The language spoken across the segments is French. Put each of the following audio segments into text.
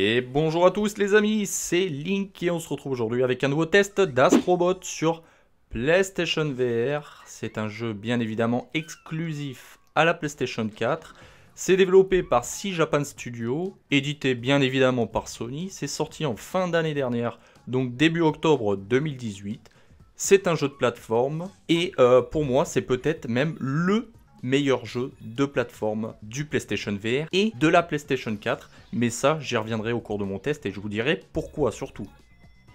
Et bonjour à tous les amis, c'est Link et on se retrouve aujourd'hui avec un nouveau test d'Astrobot sur PlayStation VR. C'est un jeu bien évidemment exclusif à la PlayStation 4. C'est développé par Sea Japan Studio, édité bien évidemment par Sony. C'est sorti en fin d'année dernière, donc début octobre 2018. C'est un jeu de plateforme et euh, pour moi c'est peut-être même le meilleur jeu de plateforme du PlayStation VR et de la PlayStation 4. Mais ça, j'y reviendrai au cours de mon test et je vous dirai pourquoi surtout.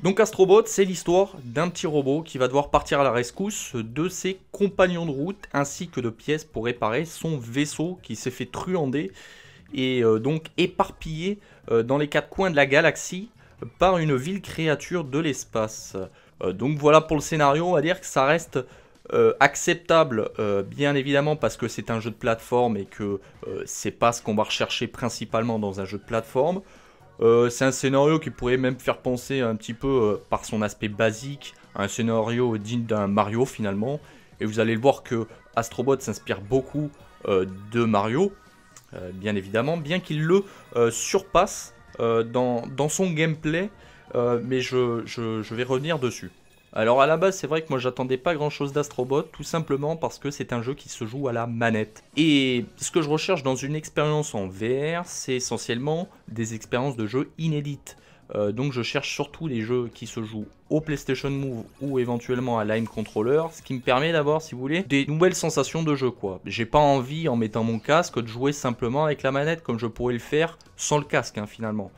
Donc Astrobot, c'est l'histoire d'un petit robot qui va devoir partir à la rescousse de ses compagnons de route ainsi que de pièces pour réparer son vaisseau qui s'est fait truander et euh, donc éparpillé euh, dans les quatre coins de la galaxie par une ville créature de l'espace. Euh, donc voilà pour le scénario, on va dire que ça reste euh, acceptable, euh, bien évidemment, parce que c'est un jeu de plateforme et que euh, c'est pas ce qu'on va rechercher principalement dans un jeu de plateforme. c'est un scénario qui pourrait même faire penser un petit peu, par son aspect basique, un scénario digne d'un Mario finalement. Et vous allez le voir que Astrobot s'inspire beaucoup de Mario, bien évidemment, bien qu'il le surpasse dans, son gameplay. mais je vais revenir dessus. Alors à la base, c'est vrai que moi j'attendais pas grand chose d'Astrobot, tout simplement parce que c'est un jeu qui se joue à la manette. Et ce que je recherche dans une expérience en VR, c'est essentiellement des expériences de jeux inédites. Euh, donc je cherche surtout des jeux qui se jouent au PlayStation Move ou éventuellement à Lime Controller, ce qui me permet d'avoir, si vous voulez, des nouvelles sensations de jeu quoi. J'ai pas envie en mettant mon casque de jouer simplement avec la manette comme je pourrais le faire sans le casque hein, finalement.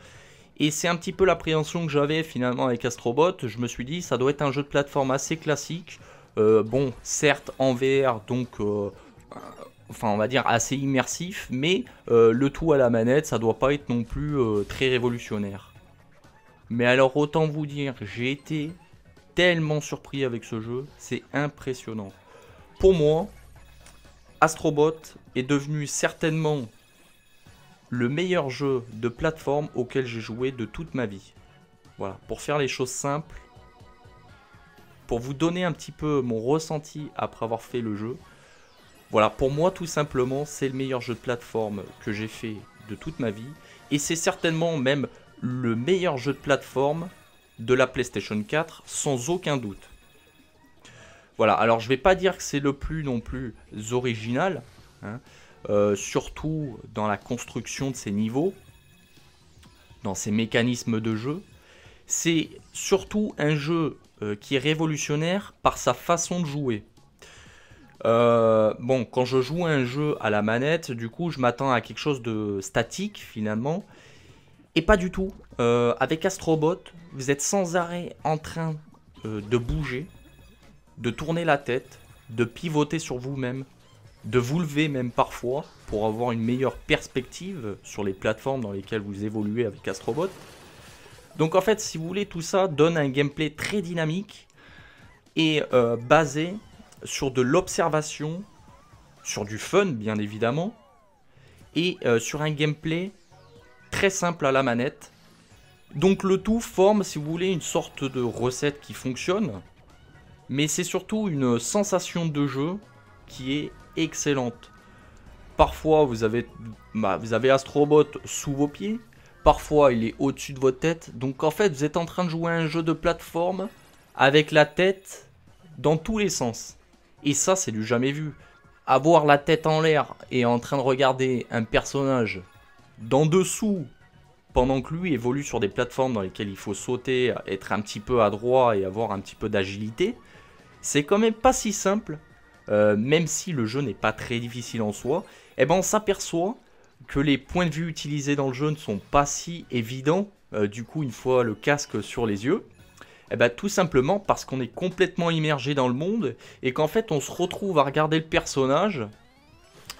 Et c'est un petit peu l'appréhension que j'avais finalement avec Astrobot. Je me suis dit, ça doit être un jeu de plateforme assez classique. Euh, bon, certes en VR, donc euh, euh, enfin on va dire assez immersif, mais le tout à la manette, ça doit pas être non plus très révolutionnaire. Mais alors autant vous dire, j'ai été tellement surpris avec ce jeu, c'est impressionnant. Pour moi, Astrobot est devenu certainement le meilleur jeu de plateforme auquel j'ai joué de toute ma vie. Voilà, pour faire les choses simples, pour vous donner un petit peu mon ressenti après avoir fait le jeu. Voilà, pour moi tout simplement, c'est le meilleur jeu de plateforme que j'ai fait de toute ma vie. Et c'est certainement même le meilleur jeu de plateforme de la PlayStation 4, sans aucun doute. Voilà, alors je vais pas dire que c'est le plus non plus original, hein, euh, surtout dans la construction de ces niveaux, dans ces mécanismes de jeu. C'est surtout un jeu euh, qui est révolutionnaire par sa façon de jouer. Euh, bon, quand je joue un jeu à la manette, du coup, je m'attends à quelque chose de statique finalement. Et pas du tout. avec Astrobot, vous êtes sans arrêt en train de bouger, de tourner la tête, de pivoter sur vous-même, de vous lever même parfois pour avoir une meilleure perspective sur les plateformes dans lesquelles vous évoluez avec Astrobot. Donc en fait, si vous voulez, tout ça donne un gameplay très dynamique et euh, basé sur de l'observation, sur du fun bien évidemment, et euh, sur un gameplay très simple à la manette. Donc le tout forme, si vous voulez, une sorte de recette qui fonctionne, mais c'est surtout une sensation de jeu qui est excellente. Parfois, vous avez, bah, vous avez Astrobot sous vos pieds, parfois il est au-dessus de votre tête. Donc en fait, vous êtes en train de jouer un jeu de plateforme avec la tête dans tous les sens. Et ça, c'est du jamais vu. Avoir la tête en l'air et en train de regarder un personnage d'en dessous pendant que lui évolue sur des plateformes dans lesquelles il faut sauter, être un petit peu adroit et avoir un petit peu d'agilité, c'est quand même pas si simple euh, même si le jeu n'est pas très difficile en soi, eh ben on s'aperçoit que les points de vue utilisés dans le jeu ne sont pas si évidents, euh, du coup une fois le casque sur les yeux, eh ben, tout simplement parce qu'on est complètement immergé dans le monde et qu'en fait on se retrouve à regarder le personnage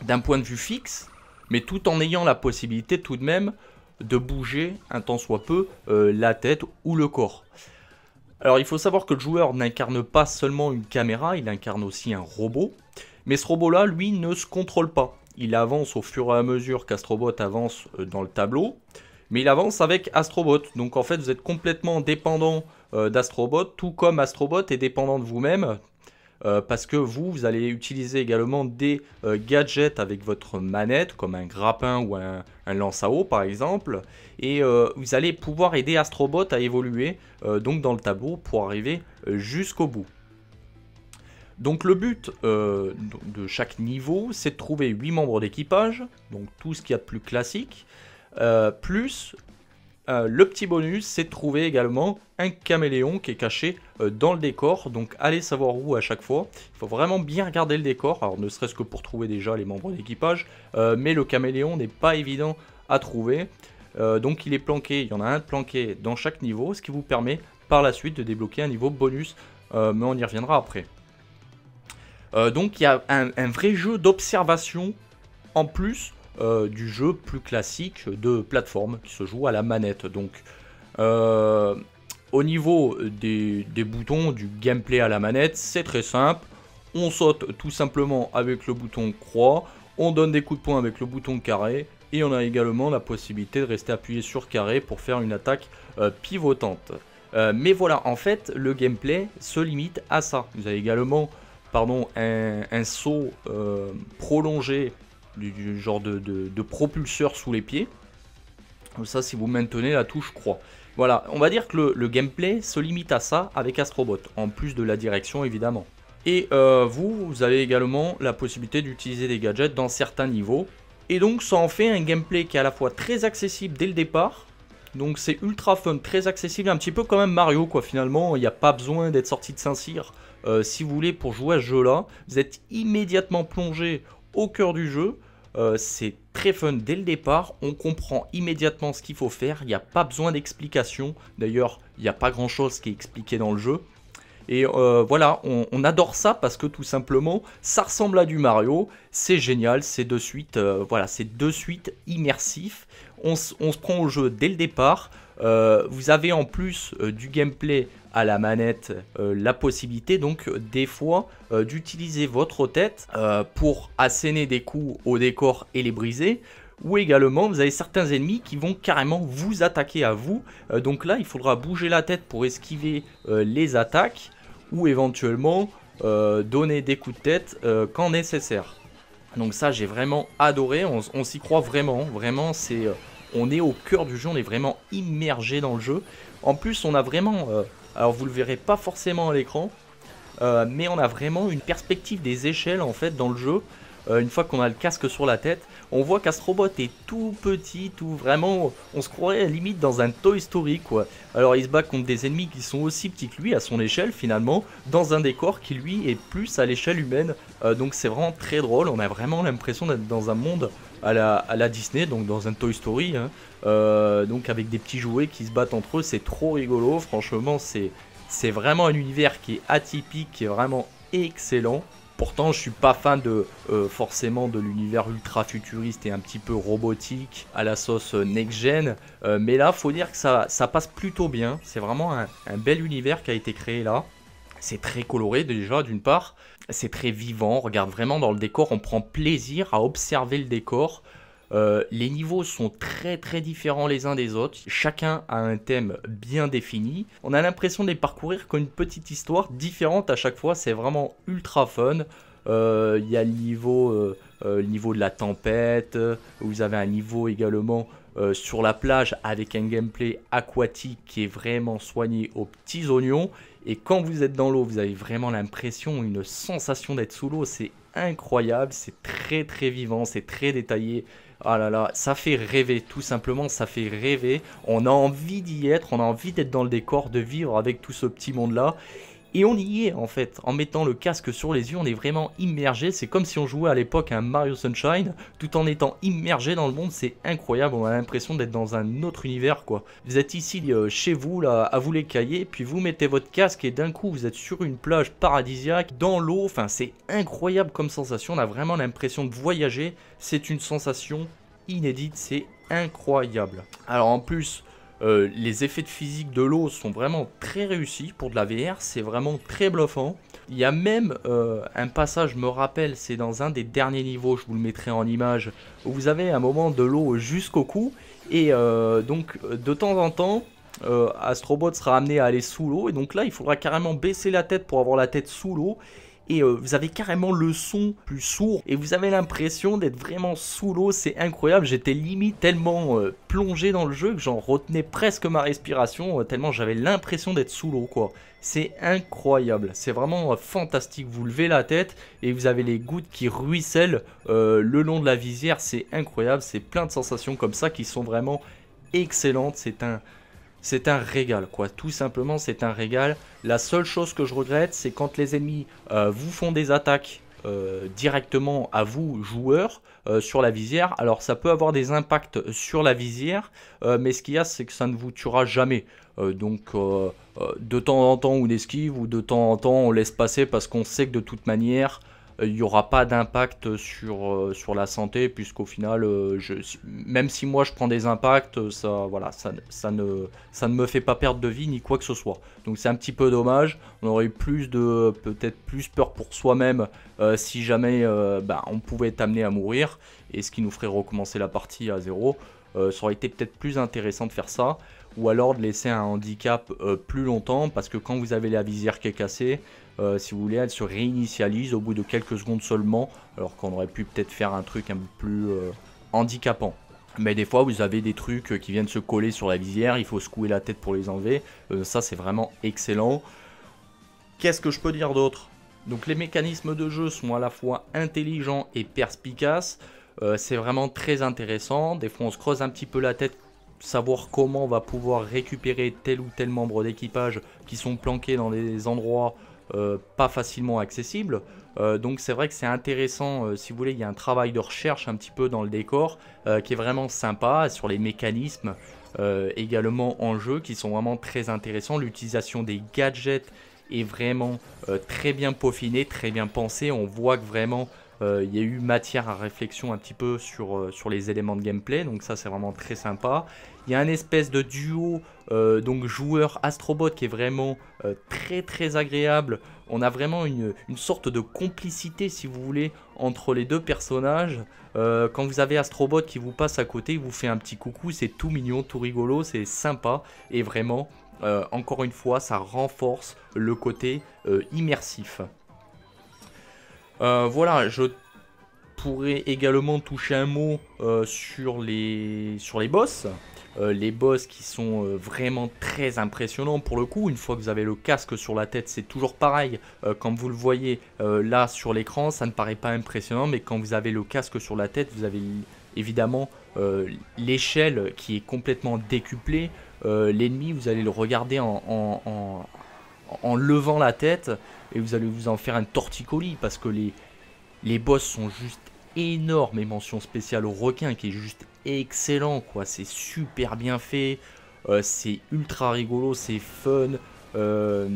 d'un point de vue fixe, mais tout en ayant la possibilité tout de même de bouger un tant soit peu euh, la tête ou le corps. Alors il faut savoir que le joueur n'incarne pas seulement une caméra, il incarne aussi un robot. Mais ce robot-là, lui, ne se contrôle pas. Il avance au fur et à mesure qu'Astrobot avance euh, dans le tableau, mais il avance avec Astrobot. Donc en fait, vous êtes complètement dépendant euh, d'Astrobot, tout comme Astrobot est dépendant de vous-même, euh, parce que vous, vous allez utiliser également des euh, gadgets avec votre manette, comme un grappin ou un, lance à eau par exemple, et euh, vous allez pouvoir aider Astrobot à évoluer donc dans le tableau pour arriver jusqu'au bout. Donc le but de chaque niveau, c'est de trouver 8 membres d'équipage, donc tout ce qu'il y a de plus classique, plus euh, le petit bonus, c'est de trouver également un caméléon qui est caché euh, dans le décor. Donc allez savoir où à chaque fois. Il faut vraiment bien regarder le décor. Alors ne serait-ce que pour trouver déjà les membres d'équipage. Euh, mais le caméléon n'est pas évident à trouver. donc il est planqué, il y en a un planqué dans chaque niveau, ce qui vous permet par la suite de débloquer un niveau bonus. mais on y reviendra après. donc il y a un vrai jeu d'observation en plus euh, du jeu plus classique de plateforme qui se joue à la manette. Donc, euh, au niveau des, boutons, du gameplay à la manette, c'est très simple. On saute tout simplement avec le bouton croix, on donne des coups de poing avec le bouton carré, et on a également la possibilité de rester appuyé sur carré pour faire une attaque euh, pivotante. mais voilà, en fait, le gameplay se limite à ça. Vous avez également pardon, un, un saut prolongé du genre de, de, propulseur sous les pieds. Comme Ça, si vous maintenez la touche croix. Voilà, on va dire que le, gameplay se limite à ça avec Astrobot, en plus de la direction évidemment. Et euh, vous, vous avez également la possibilité d'utiliser des gadgets dans certains niveaux. Et donc ça en fait un gameplay qui est à la fois très accessible dès le départ, donc c'est ultra fun, très accessible, un petit peu quand même Mario quoi finalement, il n'y a pas besoin d'être sorti de Saint-Cyr. Euh, si vous voulez pour jouer à ce jeu là, vous êtes immédiatement plongé au cœur du jeu, euh, c'est très fun dès le départ, on comprend immédiatement ce qu'il faut faire, il n'y a pas besoin d'explication, d'ailleurs il n'y a pas grand chose qui est expliqué dans le jeu. Et euh, voilà, on, adore ça parce que tout simplement, ça ressemble à du Mario, c'est génial, c'est de suite, euh, voilà, c'est de suite immersif. on, se prend au jeu dès le départ, euh, vous avez en plus euh, du gameplay à la manette euh, la possibilité donc des fois d'utiliser votre tête pour asséner des coups au décor et les briser. Ou également, vous avez certains ennemis qui vont carrément vous attaquer à vous. donc là, il faudra bouger la tête pour esquiver les attaques ou éventuellement donner des coups de tête quand nécessaire. Donc ça, j'ai vraiment adoré. on s'y croit vraiment. Vraiment, c'est on est au cœur du jeu, on est vraiment immergé dans le jeu. En plus, on a vraiment, euh, alors vous le verrez pas forcément à l'écran, euh, mais on a vraiment une perspective des échelles en fait dans le jeu. Euh, une fois qu'on a le casque sur la tête, on voit qu'Astrobot est tout petit, tout vraiment, on se croirait à la limite dans un Toy Story quoi. Alors il se bat contre des ennemis qui sont aussi petits que lui à son échelle finalement, dans un décor qui lui est plus à l'échelle humaine. donc c'est vraiment très drôle, on a vraiment l'impression d'être dans un monde à la, Disney, donc dans un Toy Story, hein. euh, donc avec des petits jouets qui se battent entre eux, c'est trop rigolo, franchement c'est, c'est vraiment un univers qui est atypique, qui est vraiment excellent. Pourtant, je suis pas fan de euh, forcément de l'univers ultra futuriste et un petit peu robotique à la sauce euh, next-gen. mais là, faut dire que ça, passe plutôt bien. C'est vraiment un, un, bel univers qui a été créé là. C'est très coloré déjà d'une part, c'est très vivant, on regarde vraiment dans le décor, on prend plaisir à observer le décor. Euh, les niveaux sont très très différents les uns des autres, chacun a un thème bien défini. On a l'impression de les parcourir comme une petite histoire différente à chaque fois, c'est vraiment ultra fun. Euh, il y a le niveau, euh, le niveau de la tempête, vous avez un niveau également sur la plage avec un gameplay aquatique qui est vraiment soigné aux petits oignons. Et quand vous êtes dans l'eau, vous avez vraiment l'impression, une sensation d'être sous l'eau. C'est incroyable, c'est très très vivant, c'est très détaillé. Ah là là, ça fait rêver, tout simplement, ça fait rêver. On a envie d'y être, on a envie d'être dans le décor, de vivre avec tout ce petit monde-là. Et on y est en fait, en mettant le casque sur les yeux, on est vraiment immergé, c'est comme si on jouait à l'époque un Mario Sunshine, tout en étant immergé dans le monde, c'est incroyable, on a l'impression d'être dans un autre univers quoi. Vous êtes ici euh, chez vous, là, à vous les cahiers, puis vous mettez votre casque et d'un coup vous êtes sur une plage paradisiaque, dans l'eau, enfin c'est incroyable comme sensation, on a vraiment l'impression de voyager, c'est une sensation inédite, c'est incroyable. Alors en plus, euh, les effets de physique de l'eau sont vraiment très réussis pour de la VR, c'est vraiment très bluffant. Il y a même euh, un passage, je me rappelle, c'est dans un des derniers niveaux, je vous le mettrai en image, où vous avez un moment de l'eau jusqu'au cou, et euh, donc de temps en temps, Astrobot sera amené à aller sous l'eau, et donc là il faudra carrément baisser la tête pour avoir la tête sous l'eau, et euh, vous avez carrément le son plus sourd et vous avez l'impression d'être vraiment sous l'eau, c'est incroyable, j'étais limite tellement euh, plongé dans le jeu que j'en retenais presque ma respiration, euh, tellement j'avais l'impression d'être sous l'eau quoi. C'est incroyable, c'est vraiment fantastique, vous levez la tête et vous avez les gouttes qui ruissellent le long de la visière, c'est incroyable, c'est plein de sensations comme ça qui sont vraiment excellentes, c'est un c'est un régal, quoi. Tout simplement, c'est un régal. La seule chose que je regrette, c'est quand les ennemis euh, vous font des attaques euh, directement à vous, joueurs, euh, sur la visière. Alors, ça peut avoir des impacts sur la visière, mais ce qu'il y a, c'est que ça ne vous tuera jamais. donc, de temps en temps, on esquive, ou de temps en temps, on laisse passer parce qu'on sait que de toute manière, euh, il n'y aura pas d'impact sur, euh, sur la santé, puisqu'au final, euh, je, même si moi je prends des impacts, ça, voilà, ça, ne, ça ne me fait pas perdre de vie ni quoi que ce soit. Donc c'est un petit peu dommage. On aurait eu plus de, peut-être plus peur pour soi-même si jamais bah, on pouvait être amené à mourir, et ce qui nous ferait recommencer la partie à zéro. ça aurait été peut-être plus intéressant de faire ça ou alors de laisser un handicap euh, plus longtemps parce que quand vous avez la visière qui est cassée, euh, si vous voulez, elle se réinitialise au bout de quelques secondes seulement, alors qu'on aurait pu peut-être faire un truc un peu plus euh, handicapant. Mais des fois, vous avez des trucs qui viennent se coller sur la visière, il faut secouer la tête pour les enlever. ça, c'est vraiment excellent. Qu'est-ce que je peux dire d'autre Donc, les mécanismes de jeu sont à la fois intelligents et perspicaces. c'est vraiment très intéressant. Des fois, on se creuse un petit peu la tête savoir comment on va pouvoir récupérer tel ou tel membre d'équipage qui sont planqués dans des endroits euh, pas facilement accessibles. Euh, donc c'est vrai que c'est intéressant, euh, si vous voulez, il y a un travail de recherche un petit peu dans le décor qui est vraiment sympa, sur les mécanismes également en jeu qui sont vraiment très intéressants. L'utilisation des gadgets est vraiment très bien peaufinée, très bien pensée. On voit que vraiment il euh, y a eu matière à réflexion un petit peu euh, sur, les éléments de gameplay, donc ça c'est vraiment très sympa. Il y a un espèce de duo euh, donc joueur Astrobot qui est vraiment très très agréable. On a vraiment une, sorte de complicité si vous voulez entre les deux personnages. quand vous avez Astrobot qui vous passe à côté, il vous fait un petit coucou, c'est tout mignon, tout rigolo, c'est sympa et vraiment encore une fois ça renforce le côté immersif. Euh, voilà, je pourrais également toucher un mot euh, sur, les, sur les boss. Euh, les boss qui sont vraiment très impressionnants pour le coup. Une fois que vous avez le casque sur la tête, c'est toujours pareil. comme vous le voyez là sur l'écran, ça ne paraît pas impressionnant, mais quand vous avez le casque sur la tête, vous avez évidemment l'échelle qui est complètement décuplée. L'ennemi, vous allez le regarder en en levant la tête et vous allez vous en faire un torticolis parce que les, les boss sont juste énormes et mention spéciale au requin qui est juste excellent quoi, c'est super bien fait, euh, c'est ultra rigolo, c'est fun, euh,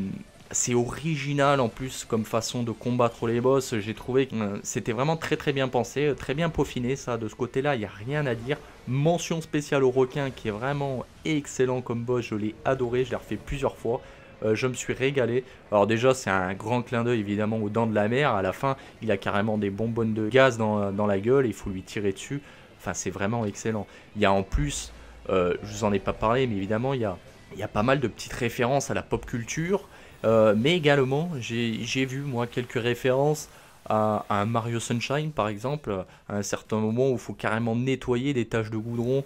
c'est original en plus comme façon de combattre les boss, j'ai trouvé que euh, c'était vraiment très très bien pensé, très bien peaufiné ça, de ce côté là il n'y a rien à dire, mention spéciale au requin qui est vraiment excellent comme boss, je l'ai adoré, je l'ai refait plusieurs fois, euh, je me suis régalé. Alors déjà, c'est un grand clin d'œil évidemment aux dents de la mer. À la fin, il a carrément des bonbonnes de gaz dans, la gueule. Il faut lui tirer dessus. Enfin, c'est vraiment excellent. Il y a en plus, euh, je vous en ai pas parlé, mais évidemment, il y a, il y a pas mal de petites références à la pop culture. Euh, mais également, j'ai vu moi quelques références à, un Mario Sunshine par exemple, à un certain moment où il faut carrément nettoyer des taches de goudron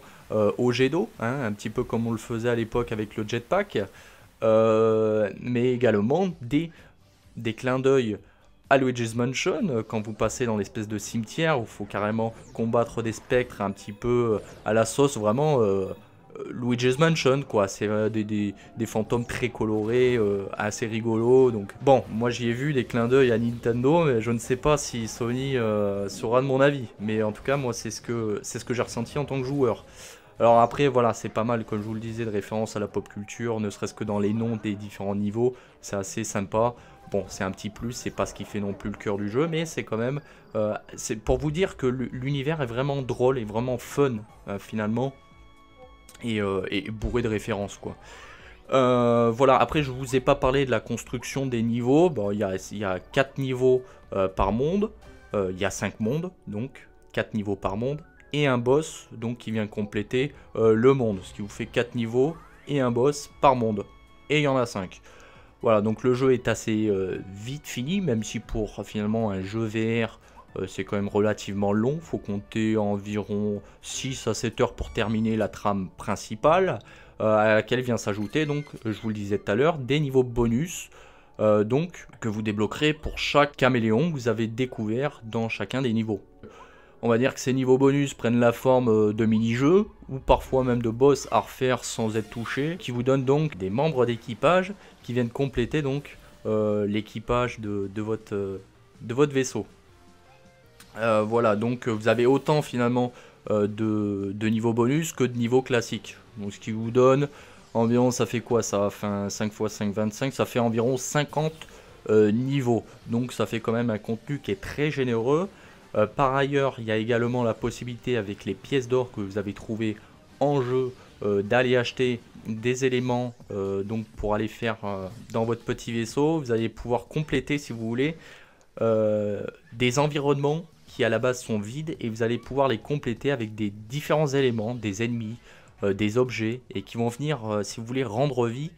au jet d'eau, hein, un petit peu comme on le faisait à l'époque avec le jetpack. Euh, mais également des, des clins d'œil à Luigi's Mansion, euh, quand vous passez dans l'espèce de cimetière où il faut carrément combattre des spectres un petit peu euh, à la sauce, vraiment Luigi's Mansion, quoi. C'est des, fantômes très colorés, assez rigolos. Donc, bon, moi j'y ai vu des clins d'œil à Nintendo, mais je ne sais pas si Sony sera de mon avis. Mais en tout cas, moi, c'est ce que, ce que j'ai ressenti en tant que joueur. Alors après, voilà, c'est pas mal, comme je vous le disais, de référence à la pop culture, ne serait-ce que dans les noms des différents niveaux, c'est assez sympa. Bon, c'est un petit plus, c'est pas ce qui fait non plus le cœur du jeu, mais c'est quand même... Euh, c'est pour vous dire que l'univers est vraiment drôle et vraiment fun, euh, finalement, et, euh, et, bourré de références, quoi. voilà, après je vous ai pas parlé de la construction des niveaux. Bon, il y, a, 4 niveaux par monde. Il y a 5 mondes, donc 4 niveaux par monde et un boss donc qui vient compléter euh, le monde. Ce qui vous fait 4 niveaux et un boss par monde. Et il y en a 5. Voilà, donc le jeu est assez euh, vite fini, même si pour finalement un jeu VR, euh, c'est quand même relativement long. faut compter environ 6 à 7 heures pour terminer la trame principale, à laquelle vient s'ajouter, donc, je vous le disais tout à l'heure, des niveaux bonus. donc, que vous débloquerez pour chaque caméléon que vous avez découvert dans chacun des niveaux. On va dire que ces niveaux bonus prennent la forme euh, de mini-jeux, ou parfois même de boss à refaire sans être touché, qui vous donnent donc des membres d'équipage qui viennent compléter donc euh, l'équipage de, votre, euh, de, votre, vaisseau. voilà, donc vous avez autant finalement de, niveaux bonus que de niveaux classiques. Donc ce qui vous donne environ, ça fait quoi ça 5 x 5, 25, ça fait environ 50 niveaux. Donc ça fait quand même un contenu qui est très généreux. Euh, par ailleurs, il y a également la possibilité avec les pièces d'or que vous avez trouvées en jeu euh, d'aller acheter des éléments euh, donc pour aller faire dans votre petit vaisseau. Vous allez pouvoir compléter si vous voulez des environnements qui à la base sont vides et vous allez pouvoir les compléter avec des différents éléments, des ennemis, des objets et qui vont venir si vous voulez rendre vie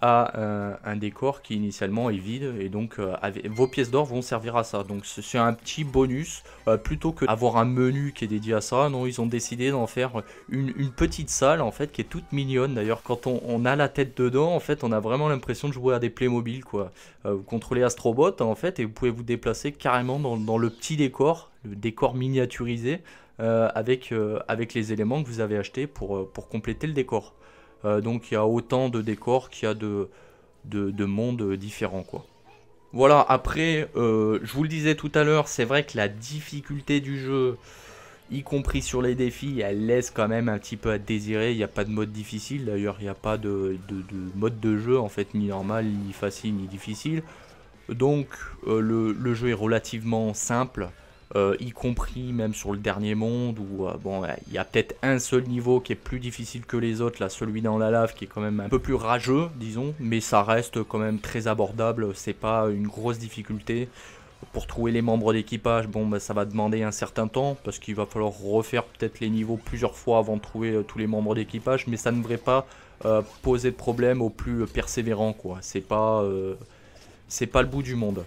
à euh, un décor qui initialement est vide et donc euh, vos pièces d'or vont servir à ça. Donc c'est un petit bonus euh, plutôt que avoir un menu qui est dédié à ça. Non, ils ont décidé d'en faire une, petite salle en fait qui est toute mignonne d'ailleurs. Quand on, a la tête dedans, en fait, on a vraiment l'impression de jouer à des Playmobil quoi. vous contrôlez Astrobot en fait et vous pouvez vous déplacer carrément dans, le petit décor, le décor miniaturisé. avec, avec les éléments que vous avez achetés pour, pour compléter le décor. Euh, donc il y a autant de décors qu'il y a de, de, mondes différents quoi. Voilà, après, euh, je vous le disais tout à l'heure, c'est vrai que la difficulté du jeu, y compris sur les défis, elle laisse quand même un petit peu à désirer. Il n'y a pas de mode difficile, d'ailleurs, il n'y a pas de, mode de jeu, en fait, ni normal, ni facile, ni difficile. Donc, euh, le, le, jeu est relativement simple. Euh, y compris même sur le dernier monde où euh, bon il y a peut-être un seul niveau qui est plus difficile que les autres là celui dans la lave qui est quand même un peu plus rageux disons mais ça reste quand même très abordable c'est pas une grosse difficulté pour trouver les membres d'équipage bon bah, ça va demander un certain temps parce qu'il va falloir refaire peut-être les niveaux plusieurs fois avant de trouver euh, tous les membres d'équipage mais ça ne devrait pas poser de problème aux plus persévérants quoi c'est pas le bout du monde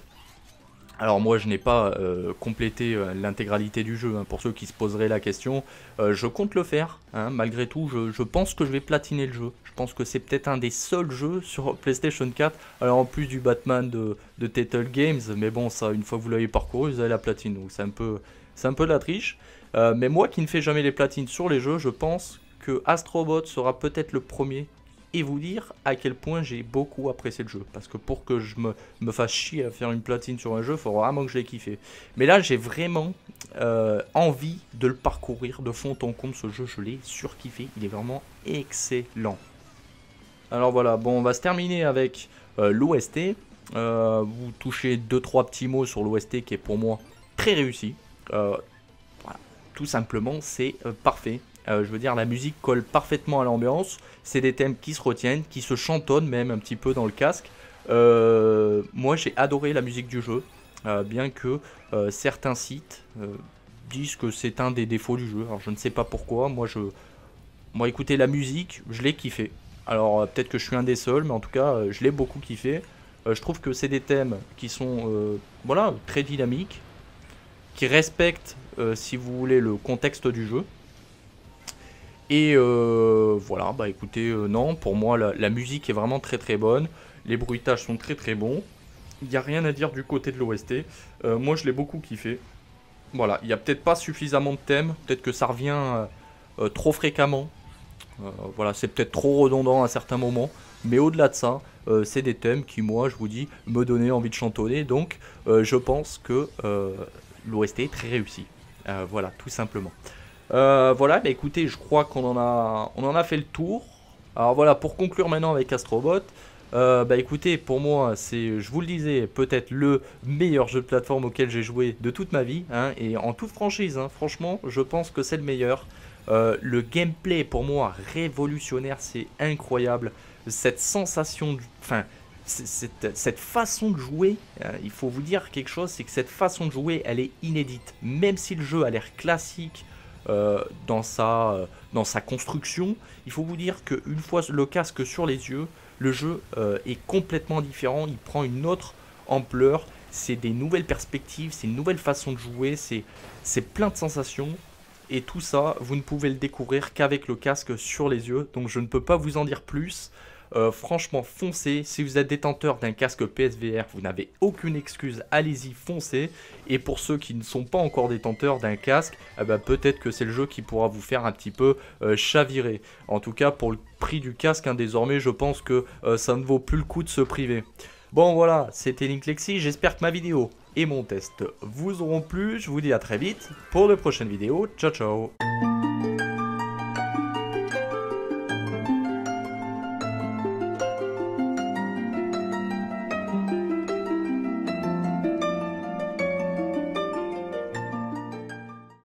alors moi je n'ai pas euh, complété euh, l'intégralité du jeu, hein, pour ceux qui se poseraient la question, euh, je compte le faire, hein. malgré tout je, pense que je vais platiner le jeu. Je pense que c'est peut-être un des seuls jeux sur PlayStation 4, alors en plus du Batman de, de Games, mais bon ça une fois que vous l'avez parcouru vous avez la platine, donc c'est un peu, c'est un peu de la triche. mais moi qui ne fais jamais les platines sur les jeux, je pense que Astrobot sera peut-être le premier et vous dire à quel point j'ai beaucoup apprécié le jeu. Parce que pour que je me, me fasse chier à faire une platine sur un jeu, il faut vraiment que je l'ai kiffé. Mais là, j'ai vraiment euh, envie de le parcourir de fond en compte Ce jeu, je l'ai surkiffé. Il est vraiment excellent. Alors voilà, bon, on va se terminer avec euh, l'OST. Euh, vous touchez 2-3 petits mots sur l'OST qui est pour moi très réussi. voilà, tout simplement, c'est parfait. Euh, je veux dire, la musique colle parfaitement à l'ambiance. C'est des thèmes qui se retiennent, qui se chantonnent même un petit peu dans le casque. Euh, moi, j'ai adoré la musique du jeu, euh, bien que certains sites disent que c'est un des défauts du jeu. Alors, je ne sais pas pourquoi. Moi, je, moi, écoutez, la musique, je l'ai kiffé. Alors, peut-être que je suis un des seuls, mais en tout cas, je l'ai beaucoup kiffé. je trouve que c'est des thèmes qui sont, voilà, très dynamiques, qui respectent, si vous voulez, le contexte du jeu. Et euh, voilà, bah écoutez, euh, non, pour moi, la, musique est vraiment très très bonne. Les bruitages sont très très bons. Il n'y a rien à dire du côté de l'OST. Euh, moi, je l'ai beaucoup kiffé. Voilà, il n'y a peut-être pas suffisamment de thèmes. Peut-être que ça revient trop fréquemment. voilà, c'est peut-être trop redondant à certains moments. Mais au-delà de ça, c'est des thèmes qui, moi, je vous dis, me donnaient envie de chantonner. Donc, je pense que l'OST est très réussi. voilà, tout simplement. Euh, voilà, mais bah, écoutez, je crois qu'on en a, on en a fait le tour. Alors voilà, pour conclure maintenant avec Astrobot, euh, bah écoutez, pour moi, c'est, je vous le disais, peut-être le meilleur jeu de plateforme auquel j'ai joué de toute ma vie, hein, et en toute franchise, hein. franchement, je pense que c'est le meilleur. Euh, le gameplay, pour moi, révolutionnaire, c'est incroyable. Cette sensation, enfin, cette, façon de jouer, hein, il faut vous dire quelque chose, c'est que cette façon de jouer, elle est inédite. Même si le jeu a l'air classique, euh, euh, dans, sa, construction. Il faut vous dire qu'une fois le casque sur les yeux, le jeu euh, est complètement différent, il prend une autre ampleur, c'est des nouvelles perspectives, c'est une nouvelle façon de jouer, c'est plein de sensations. Et tout ça, vous ne pouvez le découvrir qu'avec le casque sur les yeux. Donc je ne peux pas vous en dire plus. Euh, franchement, foncez. Si vous êtes détenteur d'un casque PSVR, vous n'avez aucune excuse. Allez-y, foncez. Et pour ceux qui ne sont pas encore détenteurs d'un casque, eh ben, peut-être que c'est le jeu qui pourra vous faire un petit peu euh, chavirer. En tout cas, pour le prix du casque, hein, désormais, je pense que euh, ça ne vaut plus le coup de se priver. Bon voilà, c'était Link j'espère que ma vidéo et mon test vous auront plu. Je vous dis à très vite pour de prochaines vidéos. Ciao ciao